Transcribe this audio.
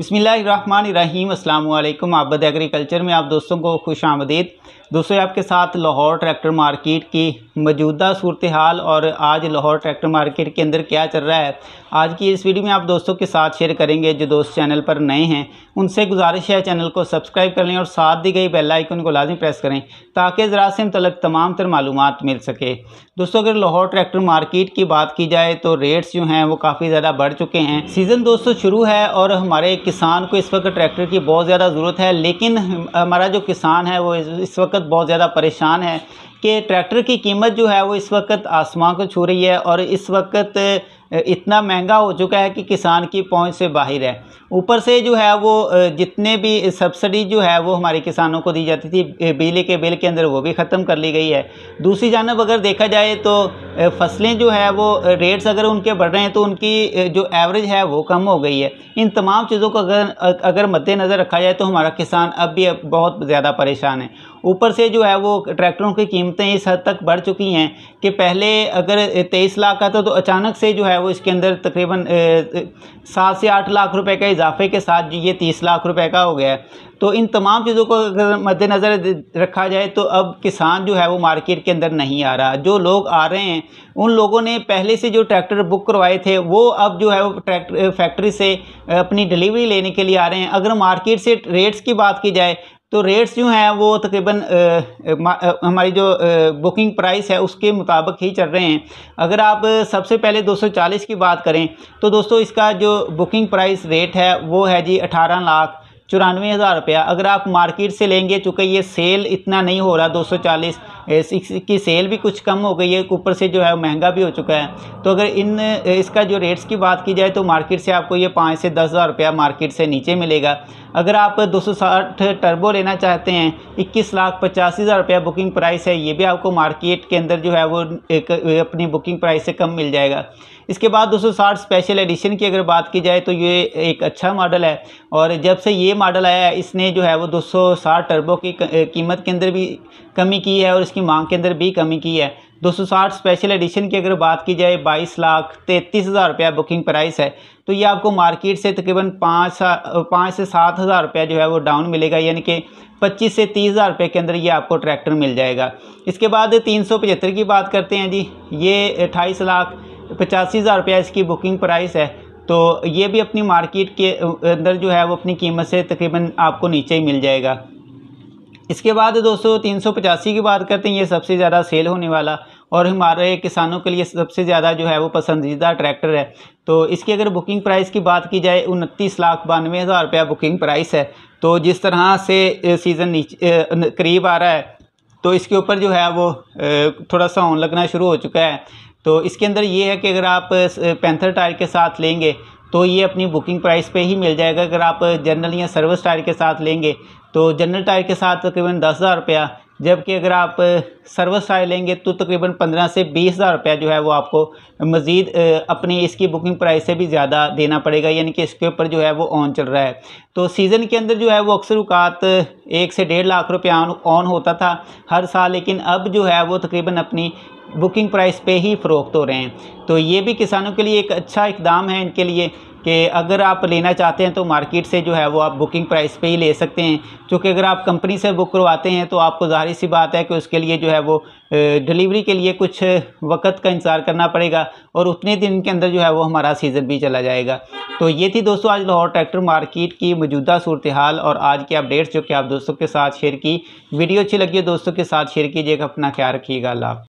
बसमीम अल्लाम आबद एग्रीकल्चर में आप दोस्तों को खुश आमदीद दोस्तों आपके साथ लाहौर ट्रैक्टर मार्केट की मौजूदा सूरत हाल और आज लाहौर ट्रैक्टर मार्केट के अंदर क्या चल रहा है आज की इस वीडियो में आप दोस्तों के साथ शेयर करेंगे जो दोस्त चैनल पर नए हैं उनसे गुजारिश है चैनल को सब्सक्राइब कर लें और साथ दी गई बेल आइकन को लाजमी प्रेस करें ताकि ज़रा से मतलब तमाम तर मालूम मिल सके दोस्तों अगर लाहौर ट्रैक्टर मार्केट की बात की जाए तो रेट्स जो हैं वो काफ़ी ज़्यादा बढ़ चुके हैं सीज़न दोस्तों शुरू है और हमारे किसान को इस वक्त ट्रैक्टर की बहुत ज़्यादा ज़रूरत है लेकिन हमारा जो किसान है वो इस वक्त बहुत ज़्यादा परेशान है कि ट्रैक्टर की कीमत जो है वो इस वक्त आसमान को छू रही है और इस वक्त इतना महंगा हो चुका है कि किसान की पहुंच से बाहर है ऊपर से जो है वो जितने भी सब्सिडी जो है वो हमारे किसानों को दी जाती थी बिजली के बिल के अंदर वो भी ख़त्म कर ली गई है दूसरी जानब अगर देखा जाए तो फसलें जो है वो रेट्स अगर उनके बढ़ रहे हैं तो उनकी जो एवरेज है वो कम हो गई है इन तमाम चीज़ों को अगर अगर मद्देनज़र रखा जाए तो हमारा किसान अब भी बहुत ज़्यादा परेशान है ऊपर से जो है वो ट्रैक्टरों की कीमतें इस हद तक बढ़ चुकी हैं कि पहले अगर तेईस लाख का था तो अचानक से जो है वो इसके अंदर तकरीबन सात से आठ लाख रुपए के इजाफे के साथ ये तीस लाख रुपए का हो गया है तो इन तमाम चीज़ों को अगर मद्देनज़र रखा जाए तो अब किसान जो है वो मार्केट के अंदर नहीं आ रहा जो लोग आ रहे हैं उन लोगों ने पहले से जो ट्रैक्टर बुक करवाए थे वो अब जो है वो ट्रैक्टर फैक्ट्री से अपनी डिलीवरी लेने के लिए आ रहे हैं अगर मार्केट से रेट्स की बात की जाए तो रेट्स जो हैं वो तकरीबन हमारी जो बुकिंग प्राइस है उसके मुताबिक ही चल रहे हैं अगर आप सबसे पहले 240 की बात करें तो दोस्तों इसका जो बुकिंग प्राइस रेट है वो है जी अठारह लाख चौरानवे हज़ार रुपया अगर आप मार्केट से लेंगे चूँकि ये सेल इतना नहीं हो रहा 240 इसकी सेल भी कुछ कम हो गई है ऊपर से जो है महंगा भी हो चुका है तो अगर इन इसका जो रेट्स की बात की जाए तो मार्केट से आपको ये पाँच से दस हज़ार रुपया मार्केट से नीचे मिलेगा अगर आप 260 टर्बो लेना चाहते हैं इक्कीस लाख पचासी हज़ार रुपया बुकिंग प्राइस है ये भी आपको मार्केट के अंदर जो है वो एक अपनी बुकिंग प्राइस से कम मिल जाएगा इसके बाद 260 स्पेशल एडिशन की अगर बात की जाए तो ये एक अच्छा मॉडल है और जब से ये मॉडल आया है इसने जो है वो 260 टर्बो की कीमत के अंदर भी कमी की है और की मांग के अंदर भी कमी की है 260 स्पेशल एडिशन की अगर बात की जाए 22 लाख तैंतीस हज़ार रुपया बुकिंग प्राइस है तो ये आपको मार्केट से तकरीबन पाँच पाँच से सात हज़ार रुपया जो है वो डाउन मिलेगा यानी कि पच्चीस से तीस हज़ार रुपये के अंदर ये आपको ट्रैक्टर मिल जाएगा इसके बाद तीन सौ पचहत्तर की बात करते हैं जी ये अट्ठाईस लाख पचासी हज़ार रुपया इसकी बुकिंग प्राइस है तो ये भी अपनी मार्केट के अंदर जो है वो अपनी कीमत से तकरीबन आपको नीचे ही मिल जाएगा इसके बाद दोस्तों तीन की बात करते हैं ये सबसे ज़्यादा सेल होने वाला और हमारे किसानों के लिए सबसे ज़्यादा जो है वो पसंदीदा ट्रैक्टर है तो इसकी अगर बुकिंग प्राइस की बात की जाए उनतीस लाख बानवे हज़ार रुपया बुकिंग प्राइस है तो जिस तरह से सीज़न नीचे करीब आ रहा है तो इसके ऊपर जो है वो थोड़ा सा ऑन लगना शुरू हो चुका है तो इसके अंदर ये है कि अगर आप पैंथर टायर के साथ लेंगे तो ये अपनी बुकिंग प्राइस पे ही मिल जाएगा अगर आप जनरल या सर्विस टायर के साथ लेंगे तो जनरल टायर के साथ तकरीबन दस हज़ार रुपया जबकि अगर आप सर्विस आए लेंगे तो तकरीबन पंद्रह से बीस हज़ार रुपया जो है वो आपको मज़ीद अपनी इसकी बुकिंग प्राइस से भी ज़्यादा देना पड़ेगा यानी कि इसके ऊपर जो है वो ऑन चल रहा है तो सीज़न के अंदर जो है वो अक्सर अवकात एक से डेढ़ लाख रुपया ऑन होता था हर साल लेकिन अब जो है वो तकरीबन अपनी बुकिंग प्राइस पे ही फ़रोख्त हो रहे हैं तो ये भी किसानों के लिए एक अच्छा इकदाम है इनके लिए कि अगर आप लेना चाहते हैं तो मार्केट से जो है वो आप बुकिंग प्राइस पे ही ले सकते हैं क्योंकि अगर आप कंपनी से बुक करवाते हैं तो आपको जाहिर सी बात है कि उसके लिए जो है वो डिलीवरी के लिए कुछ वक्त का इंतज़ार करना पड़ेगा और उतने दिन के अंदर जो है वो हमारा सीज़न भी चला जाएगा तो ये थी दोस्तों आज लाहौर ट्रैक्टर मार्केट की मौजूदा सूरत हाल और आज की अपडेट्स जो कि आप दोस्तों के साथ शेयर की वीडियो अच्छी लगी दोस्तों के साथ शेयर कीजिएगा अपना ख्याल रखिएगा अल्लाह